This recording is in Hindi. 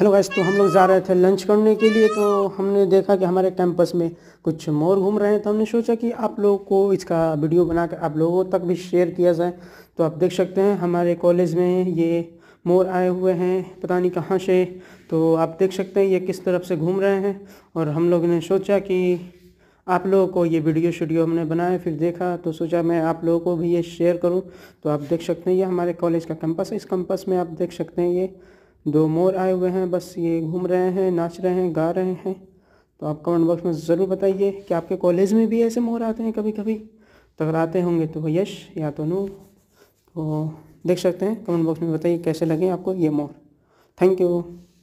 हेलो गैस तो हम लोग जा रहे थे लंच करने के लिए तो हमने देखा कि हमारे कैंपस में कुछ मोर घूम रहे हैं तो हमने सोचा कि आप लोगों को इसका वीडियो बनाकर आप लोगों तक भी शेयर किया जाए तो आप देख सकते हैं हमारे कॉलेज में ये मोर आए हुए हैं पता नहीं कहाँ से तो आप देख सकते हैं ये किस तरफ से घूम रहे हैं और हम लोग ने सोचा कि आप लोगों को ये वीडियो शीडियो हमने बनाया फिर देखा तो सोचा मैं आप लोगों को भी ये शेयर करूं तो आप देख सकते हैं ये हमारे कॉलेज का कैंपस है इस कैंपस में आप देख सकते हैं ये दो मोर आए हुए हैं बस ये घूम रहे हैं नाच रहे हैं गा रहे हैं तो आप कमेंट बॉक्स में ज़रूर बताइए कि आपके कॉलेज में भी ऐसे मोर आते हैं कभी कभी आते होंगे तो यश या तो नू तो देख सकते हैं कमेंट बॉक्स में बताइए कैसे लगे आपको ये मोर थैंक यू